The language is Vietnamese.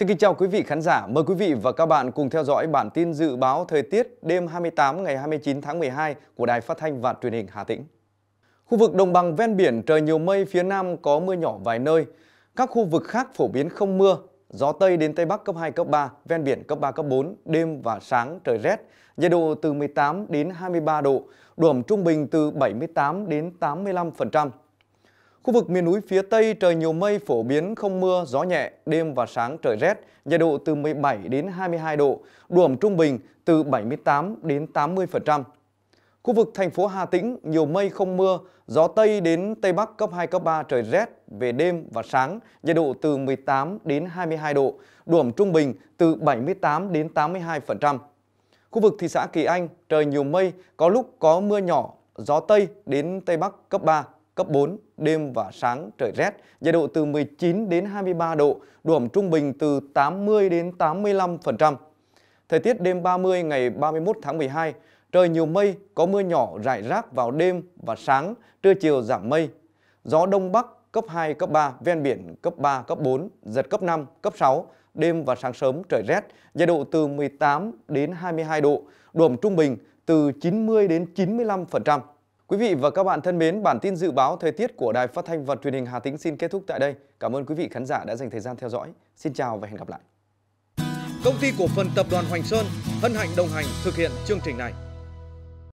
Xin kính chào quý vị khán giả, mời quý vị và các bạn cùng theo dõi bản tin dự báo thời tiết đêm 28 ngày 29 tháng 12 của Đài Phát thanh và Truyền hình Hà Tĩnh. Khu vực đồng bằng ven biển trời nhiều mây, phía Nam có mưa nhỏ vài nơi. Các khu vực khác phổ biến không mưa, gió Tây đến Tây Bắc cấp 2, cấp 3, ven biển cấp 3, cấp 4, đêm và sáng trời rét, nhiệt độ từ 18 đến 23 độ, độ ẩm trung bình từ 78 đến 85%. Khu vực miền núi phía Tây trời nhiều mây phổ biến không mưa, gió nhẹ, đêm và sáng trời rét, nhiệt độ từ 17 đến 22 độ, độ ẩm trung bình từ 78 đến 80%. Khu vực thành phố Hà Tĩnh nhiều mây không mưa, gió Tây đến Tây Bắc cấp 2, cấp 3 trời rét, về đêm và sáng, nhiệt độ từ 18 đến 22 độ, độ ẩm trung bình từ 78 đến 82%. Khu vực thị xã Kỳ Anh trời nhiều mây, có lúc có mưa nhỏ, gió Tây đến Tây Bắc cấp 3, cấp 4, đêm và sáng trời rét, nhiệt độ từ 19 đến 23 độ, độ ẩm trung bình từ 80 đến 85%. Thời tiết đêm 30 ngày 31 tháng 12, trời nhiều mây, có mưa nhỏ rải rác vào đêm và sáng, trưa chiều giảm mây. Gió đông bắc cấp 2, cấp 3, ven biển cấp 3, cấp 4, giật cấp 5, cấp 6, đêm và sáng sớm trời rét, nhiệt độ từ 18 đến 22 độ, độ ẩm trung bình từ 90 đến 95%. Quý vị và các bạn thân mến, bản tin dự báo thời tiết của Đài Phát thanh và Truyền hình Hà Tĩnh xin kết thúc tại đây. Cảm ơn quý vị khán giả đã dành thời gian theo dõi. Xin chào và hẹn gặp lại. Công ty cổ phần tập đoàn Hoành Sơn hân hạnh đồng hành thực hiện chương trình này.